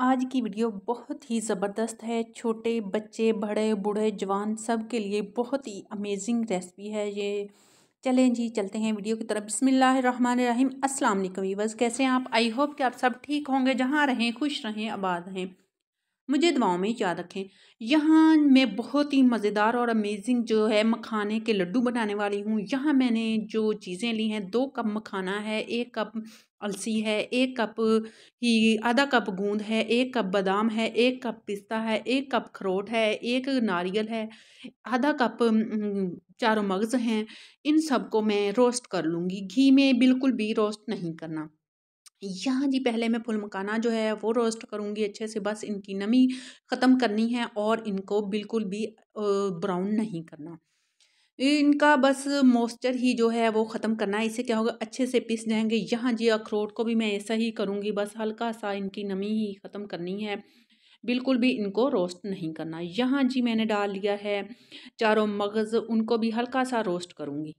आज की वीडियो बहुत ही ज़बरदस्त है छोटे बच्चे बड़े बूढ़े जवान सब के लिए बहुत ही अमेजिंग रेसिपी है ये चलें जी चलते हैं वीडियो की तरफ बसमिल्लर अस्सलाम वीवर्स कैसे हैं आप आई होप कि आप सब ठीक होंगे जहाँ रहें खुश रहें आबाद रहें मुझे दुआओं में याद रखें यहाँ मैं बहुत ही मज़ेदार और अमेजिंग जो है मखाने के लड्डू बनाने वाली हूँ यहाँ मैंने जो चीज़ें ली हैं दो कप मखाना है एक कप अलसी है एक कप ही आधा कप गूंद है एक कप बादाम है एक कप पिस्ता है एक कप खरोट है एक नारियल है आधा कप चारों मगज़ हैं इन सबको मैं रोस्ट कर लूँगी घी में बिल्कुल भी रोस्ट नहीं करना यहाँ जी पहले मैं फुल मकाना जो है वो रोस्ट करूँगी अच्छे से बस इनकी नमी ख़त्म करनी है और इनको बिल्कुल भी ब्राउन नहीं करना इनका बस मॉइस्चर ही जो है वो ख़त्म करना है इससे क्या होगा अच्छे से पिस जाएंगे यहाँ जी अखरोट को भी मैं ऐसा ही करूँगी बस हल्का सा इनकी नमी ही ख़त्म करनी है बिल्कुल भी इनको रोस्ट नहीं करना यहाँ जी मैंने डाल लिया है चारों मगज़ उनको भी हल्का सा रोस्ट करूँगी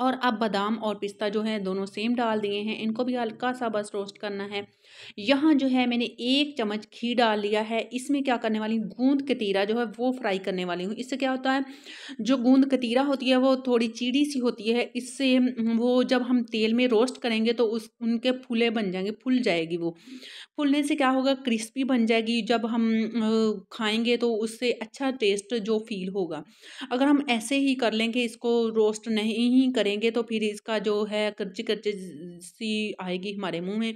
और अब बादाम और पिस्ता जो है दोनों सेम डाल दिए हैं इनको भी हल्का सा बस रोस्ट करना है यहाँ जो है मैंने एक चम्मच घी डाल लिया है इसमें क्या करने वाली हूँ गूंद कतीरा जो है वो फ्राई करने वाली हूँ इससे क्या होता है जो गूंद कतीरा होती है वो थोड़ी चीड़ी सी होती है इससे वो जब हम तेल में रोस्ट करेंगे तो उस उनके फूले बन जाएंगे फूल जाएगी वो फूलने से क्या होगा क्रिस्पी बन जाएगी जब हम खाएँगे तो उससे अच्छा टेस्ट जो फील होगा अगर हम ऐसे ही कर लेंगे इसको रोस्ट नहीं ही करें करेंगे तो फिर इसका जो है कच्ची कच्ची सी आएगी हमारे मुंह में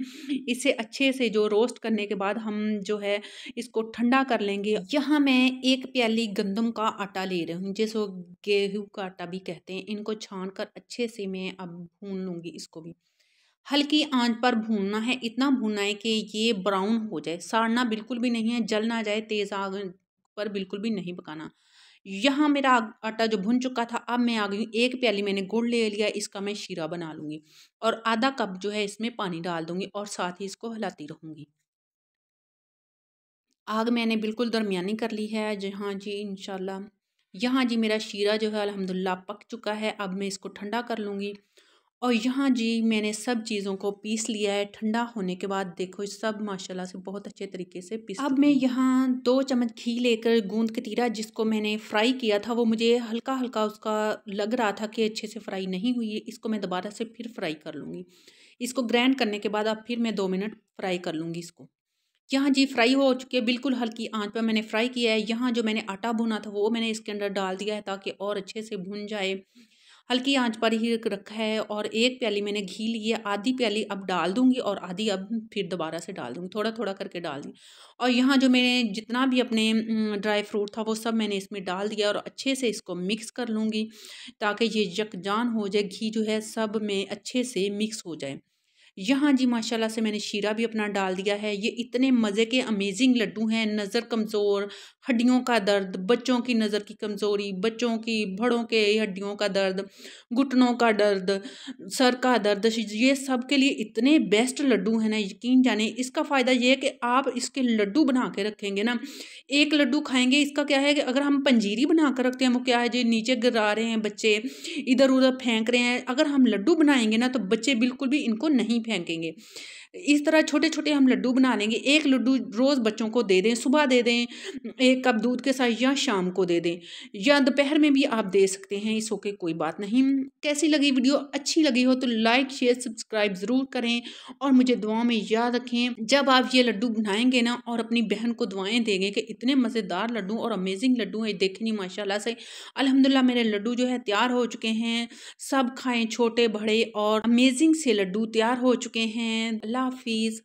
इसे अच्छे से जो रोस्ट करने के बाद हम जो है इसको ठंडा कर लेंगे यहाँ मैं एक प्याली गंदम का आटा ले रही हूँ जिसको गेहूँ का आटा भी कहते हैं इनको छान कर अच्छे से मैं अब भून लूँगी इसको भी हल्की आंच पर भूनना है इतना भूनना है कि ये ब्राउन हो जाए साड़ना बिल्कुल भी नहीं है जल ना जाए तेज़ आग पर बिल्कुल भी नहीं पकाना यहाँ मेरा आटा जो भुन चुका था अब मैं आ गई एक प्याली मैंने गुड़ ले लिया इसका मैं शीरा बना लूँगी और आधा कप जो है इसमें पानी डाल दूँगी और साथ ही इसको हिलाती रहूँगी आग मैंने बिल्कुल दरमियानी कर ली है जी हाँ जी इनशाला यहाँ जी मेरा शीरा जो है अलहमदिल्ला पक चुका है अब मैं इसको ठंडा कर लूँगी और यहाँ जी मैंने सब चीज़ों को पीस लिया है ठंडा होने के बाद देखो सब माशाल्लाह से बहुत अच्छे तरीके से पीस अब मैं यहाँ दो चम्मच घी लेकर गूंद कतीरा जिसको मैंने फ्राई किया था वो मुझे हल्का हल्का उसका लग रहा था कि अच्छे से फ्राई नहीं हुई है इसको मैं दोबारा से फिर फ्राई कर लूँगी इसको ग्रैंड करने के बाद अब फिर मैं दो मिनट फ्राई कर लूँगी इसको यहाँ जी फ्राई हो चुके बिल्कुल हल्की आंच पर मैंने फ्राई किया है यहाँ जो मैंने आटा भुना था वो मैंने इसके अंदर डाल दिया है ताकि और अच्छे से भुन जाए हल्की आंच पर ही रखा है और एक प्याली मैंने घी ली है आधी प्याली अब डाल दूंगी और आधी अब फिर दोबारा से डाल दूंगी थोड़ा थोड़ा करके डाल दूँगी और यहाँ जो मैंने जितना भी अपने ड्राई फ्रूट था वो सब मैंने इसमें डाल दिया और अच्छे से इसको मिक्स कर लूँगी ताकि ये यकजान हो जाए घी जो है सब में अच्छे से मिक्स हो जाए यहाँ जी माशाल्लाह से मैंने शीरा भी अपना डाल दिया है ये इतने मज़े के अमेजिंग लड्डू हैं नज़र कमज़ोर हड्डियों का दर्द बच्चों की नज़र की कमज़ोरी बच्चों की बड़ों के हड्डियों का दर्द घुटनों का दर्द सर का दर्द ये सब के लिए इतने बेस्ट लड्डू हैं ना यकीन जाने इसका फ़ायदा ये है कि आप इसके लड्डू बना के रखेंगे ना एक लड्डू खाएँगे इसका क्या है कि अगर हम पंजीरी बना कर रखते हैं वो क्या है जी नीचे गिरा रहे हैं बच्चे इधर उधर फेंक रहे हैं अगर हम लड्डू बनाएंगे ना तो बच्चे बिल्कुल भी इनको नहीं फेंकेंगे इस तरह छोटे छोटे हम लड्डू बना लेंगे एक लड्डू रोज़ बच्चों को दे दें सुबह दे दें एक कप दूध के साथ या शाम को दे दें या दोपहर में भी आप दे सकते हैं इस ओके कोई बात नहीं कैसी लगी वीडियो अच्छी लगी हो तो लाइक शेयर सब्सक्राइब ज़रूर करें और मुझे दुआओं में याद रखें जब आप ये लड्डू बनाएंगे ना और अपनी बहन को दुआएं देंगे कि इतने मज़ेदार लड्डू और अमेजिंग लड्डू हैं देखनी माशाला से अलहमदिल्ला मेरे लड्डू जो है तैयार हो चुके हैं सब खाएं छोटे बड़े और अमेजिंग से लड्डू तैयार हो हो चुके हैं अल्लाह हाफिज़